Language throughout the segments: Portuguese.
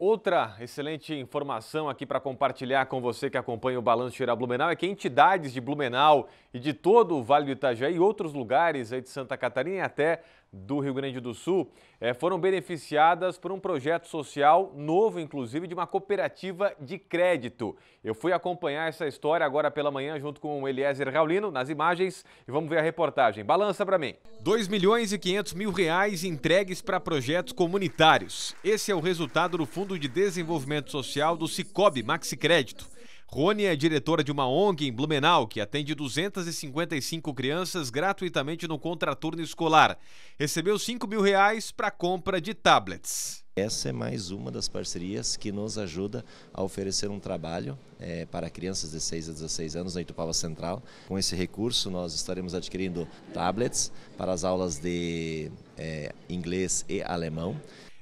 Outra excelente informação aqui para compartilhar com você que acompanha o Balanço Geral Blumenau é que entidades de Blumenau e de todo o Vale do Itajaí e outros lugares aí de Santa Catarina e até do Rio Grande do Sul eh, foram beneficiadas por um projeto social novo, inclusive, de uma cooperativa de crédito. Eu fui acompanhar essa história agora pela manhã junto com o Eliezer Raulino nas imagens e vamos ver a reportagem. Balança para mim. 2 milhões e 500 mil reais entregues para projetos comunitários. Esse é o resultado do Fundo de Desenvolvimento Social do Cicobi Maxi Crédito. Rony é diretora de uma ONG em Blumenau que atende 255 crianças gratuitamente no contraturno escolar. Recebeu 5 mil reais para compra de tablets. Essa é mais uma das parcerias que nos ajuda a oferecer um trabalho é, para crianças de 6 a 16 anos na Itupava Central. Com esse recurso, nós estaremos adquirindo tablets para as aulas de é, inglês e alemão.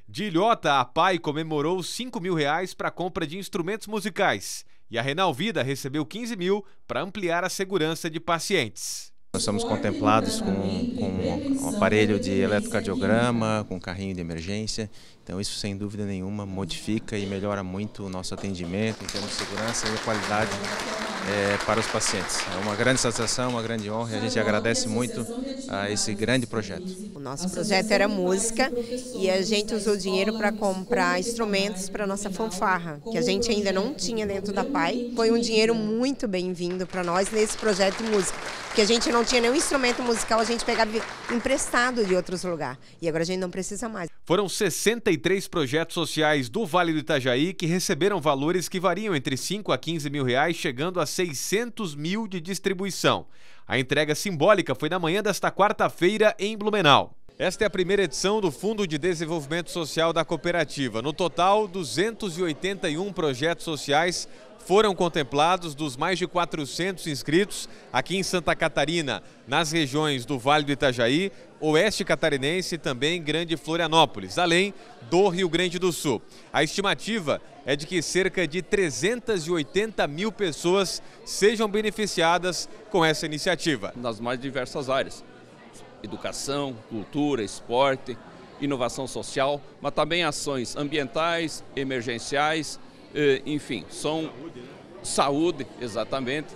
De Ilhota, a PAI comemorou 5 mil reais para compra de instrumentos musicais e a Renal Vida recebeu 15 mil para ampliar a segurança de pacientes. Nós somos contemplados com, com, um aparelho de eletrocardiograma, com um carrinho de emergência. Então isso, sem dúvida nenhuma, modifica e melhora muito o nosso atendimento em termos de segurança e qualidade é, para os pacientes. É uma grande satisfação, uma grande honra e a gente agradece muito a esse grande projeto. O nosso projeto era música e a gente usou dinheiro para comprar instrumentos para nossa fanfarra, que a gente ainda não tinha dentro da PAI. Foi um dinheiro muito bem-vindo para nós nesse projeto de música, porque a gente não tinha nenhum instrumento musical, a gente pegava emprestado de outros lugares e agora a gente não precisa mais. Foram 63 projetos sociais do Vale do Itajaí que receberam valores que variam entre 5 a 15 mil reais, chegando a 600 mil de distribuição. A entrega simbólica foi na manhã desta quarta-feira em Blumenau. Esta é a primeira edição do Fundo de Desenvolvimento Social da Cooperativa. No total, 281 projetos sociais foram contemplados dos mais de 400 inscritos aqui em Santa Catarina, nas regiões do Vale do Itajaí, Oeste Catarinense e também Grande Florianópolis, além do Rio Grande do Sul. A estimativa é de que cerca de 380 mil pessoas sejam beneficiadas com essa iniciativa. Nas mais diversas áreas educação, cultura, esporte, inovação social, mas também ações ambientais, emergenciais, eh, enfim, são saúde, exatamente,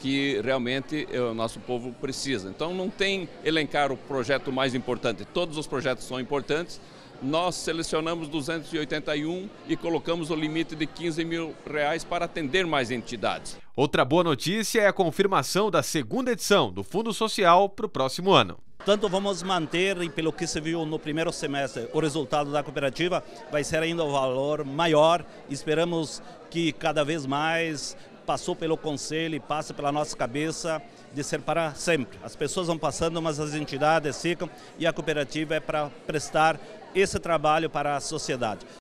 que realmente eh, o nosso povo precisa. Então não tem elencar o projeto mais importante, todos os projetos são importantes. Nós selecionamos 281 e colocamos o limite de 15 mil reais para atender mais entidades. Outra boa notícia é a confirmação da segunda edição do Fundo Social para o próximo ano. Portanto, vamos manter, e pelo que se viu no primeiro semestre, o resultado da cooperativa vai ser ainda um valor maior. Esperamos que cada vez mais passou pelo conselho e passe pela nossa cabeça de ser para sempre. As pessoas vão passando, mas as entidades ficam e a cooperativa é para prestar esse trabalho para a sociedade.